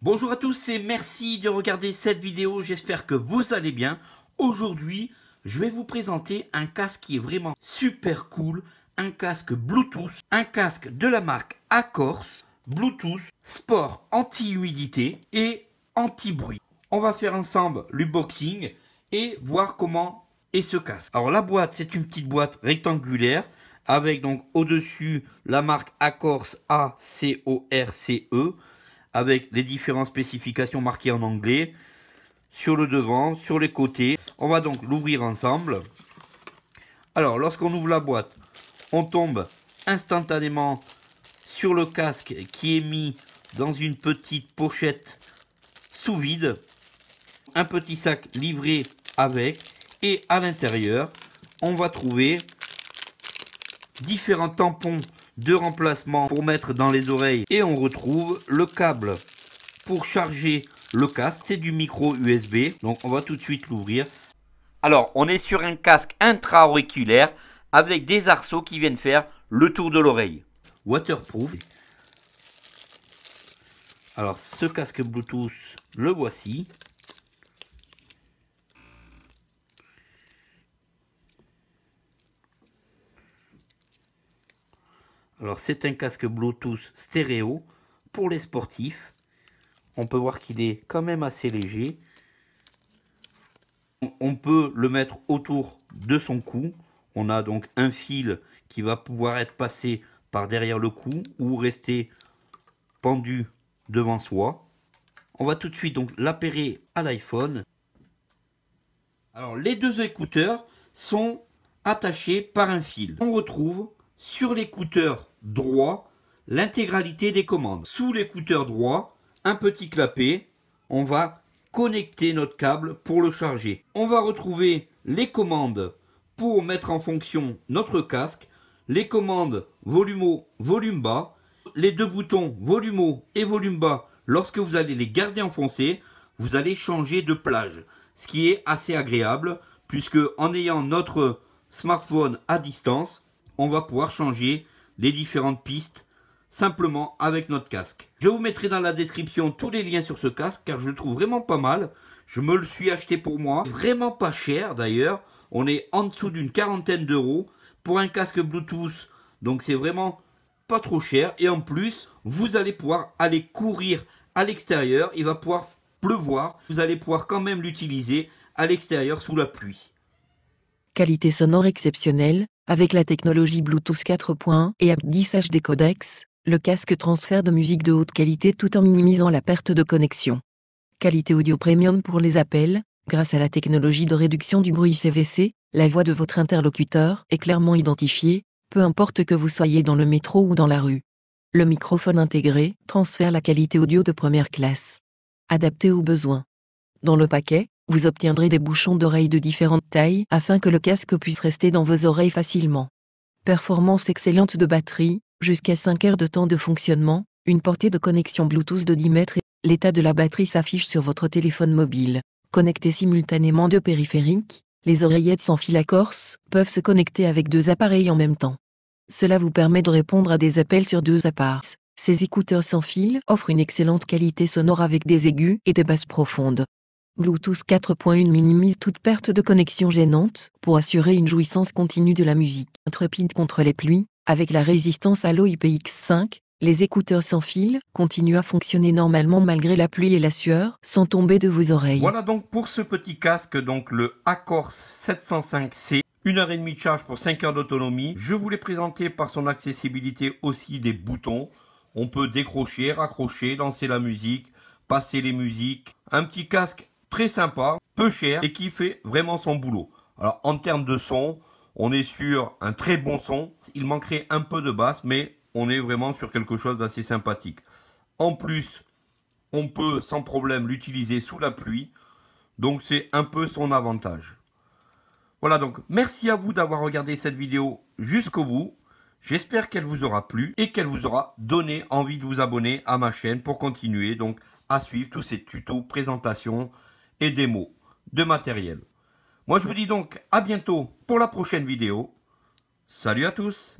Bonjour à tous et merci de regarder cette vidéo, j'espère que vous allez bien. Aujourd'hui, je vais vous présenter un casque qui est vraiment super cool, un casque Bluetooth, un casque de la marque Accorce, Bluetooth, sport anti-humidité et anti-bruit. On va faire ensemble l'unboxing et voir comment est se casse. Alors la boîte, c'est une petite boîte rectangulaire avec donc au-dessus la marque Accorce A C O R C E avec les différentes spécifications marquées en anglais sur le devant, sur les côtés. On va donc l'ouvrir ensemble. Alors lorsqu'on ouvre la boîte, on tombe instantanément sur le casque qui est mis dans une petite pochette sous vide un petit sac livré avec. Et à l'intérieur, on va trouver différents tampons de remplacement pour mettre dans les oreilles. Et on retrouve le câble pour charger le casque. C'est du micro USB. Donc on va tout de suite l'ouvrir. Alors on est sur un casque intra-auriculaire avec des arceaux qui viennent faire le tour de l'oreille. Waterproof. Alors ce casque Bluetooth, le voici. Alors c'est un casque Bluetooth stéréo pour les sportifs. On peut voir qu'il est quand même assez léger. On peut le mettre autour de son cou. On a donc un fil qui va pouvoir être passé par derrière le cou ou rester pendu devant soi. On va tout de suite donc l'appairer à l'iPhone. Alors les deux écouteurs sont attachés par un fil. On retrouve sur l'écouteur droit l'intégralité des commandes. Sous l'écouteur droit, un petit clapet, on va connecter notre câble pour le charger. On va retrouver les commandes pour mettre en fonction notre casque, les commandes volume haut, volume bas, les deux boutons volume haut et volume bas, lorsque vous allez les garder enfoncés, vous allez changer de plage, ce qui est assez agréable, puisque en ayant notre smartphone à distance, on va pouvoir changer les différentes pistes simplement avec notre casque. Je vous mettrai dans la description tous les liens sur ce casque car je le trouve vraiment pas mal. Je me le suis acheté pour moi, vraiment pas cher d'ailleurs. On est en dessous d'une quarantaine d'euros pour un casque Bluetooth. Donc c'est vraiment pas trop cher. Et en plus, vous allez pouvoir aller courir à l'extérieur. Il va pouvoir pleuvoir. Vous allez pouvoir quand même l'utiliser à l'extérieur sous la pluie. Qualité sonore exceptionnelle, avec la technologie Bluetooth 4.1 et app 10 HD Codex, le casque transfère de musique de haute qualité tout en minimisant la perte de connexion. Qualité audio premium pour les appels, grâce à la technologie de réduction du bruit CVC, la voix de votre interlocuteur est clairement identifiée, peu importe que vous soyez dans le métro ou dans la rue. Le microphone intégré transfère la qualité audio de première classe. Adapté aux besoins. Dans le paquet, vous obtiendrez des bouchons d'oreilles de différentes tailles afin que le casque puisse rester dans vos oreilles facilement. Performance excellente de batterie, jusqu'à 5 heures de temps de fonctionnement, une portée de connexion Bluetooth de 10 mètres, l'état de la batterie s'affiche sur votre téléphone mobile. Connectez simultanément deux périphériques, les oreillettes sans fil à corse peuvent se connecter avec deux appareils en même temps. Cela vous permet de répondre à des appels sur deux appareils. Ces écouteurs sans fil offrent une excellente qualité sonore avec des aigus et des basses profondes. Bluetooth 4.1 minimise toute perte de connexion gênante pour assurer une jouissance continue de la musique. Intrepide contre les pluies, avec la résistance à l'eau IPX5, les écouteurs sans fil continuent à fonctionner normalement malgré la pluie et la sueur sans tomber de vos oreilles. Voilà donc pour ce petit casque, donc le Accors 705C. Une heure et demie de charge pour 5 heures d'autonomie. Je vous l'ai présenté par son accessibilité aussi des boutons. On peut décrocher, raccrocher, lancer la musique, passer les musiques. Un petit casque très sympa, peu cher et qui fait vraiment son boulot. Alors en termes de son, on est sur un très bon son. Il manquerait un peu de basse, mais on est vraiment sur quelque chose d'assez sympathique. En plus, on peut sans problème l'utiliser sous la pluie. Donc c'est un peu son avantage. Voilà donc, merci à vous d'avoir regardé cette vidéo jusqu'au bout. J'espère qu'elle vous aura plu et qu'elle vous aura donné envie de vous abonner à ma chaîne pour continuer donc à suivre tous ces tutos, présentations et des mots de matériel. Moi, je vous dis donc à bientôt pour la prochaine vidéo. Salut à tous